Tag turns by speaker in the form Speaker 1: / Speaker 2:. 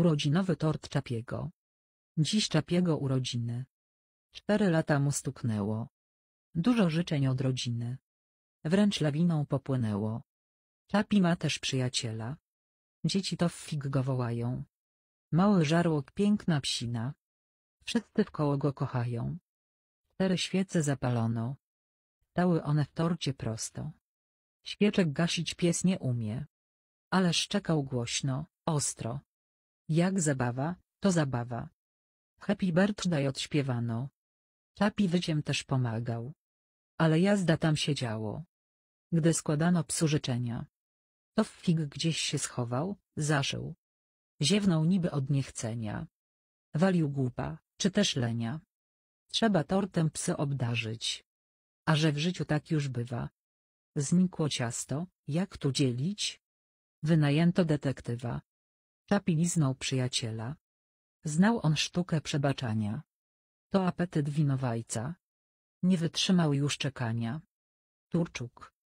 Speaker 1: Urodzinowy tort Czapiego. Dziś Czapiego urodziny. Cztery lata mu stuknęło. Dużo życzeń od rodziny. Wręcz lawiną popłynęło. Czapi ma też przyjaciela. Dzieci to w fig go wołają. Mały żarłok piękna psina. Wszyscy wkoło go kochają. Cztery świece zapalono. Stały one w torcie prosto. Świeczek gasić pies nie umie. Ale szczekał głośno, ostro. Jak zabawa, to zabawa. Happy birthday odśpiewano. Tapi wyciem też pomagał. Ale jazda tam się działo. Gdy składano psu życzenia. To fig gdzieś się schował, zażył. Ziewnął niby od niechcenia. Walił głupa, czy też lenia. Trzeba tortem psy obdarzyć. A że w życiu tak już bywa. Znikło ciasto, jak tu dzielić? Wynajęto detektywa. Czapilizną przyjaciela. Znał on sztukę przebaczania. To apetyt winowajca. Nie wytrzymał już czekania. Turczuk.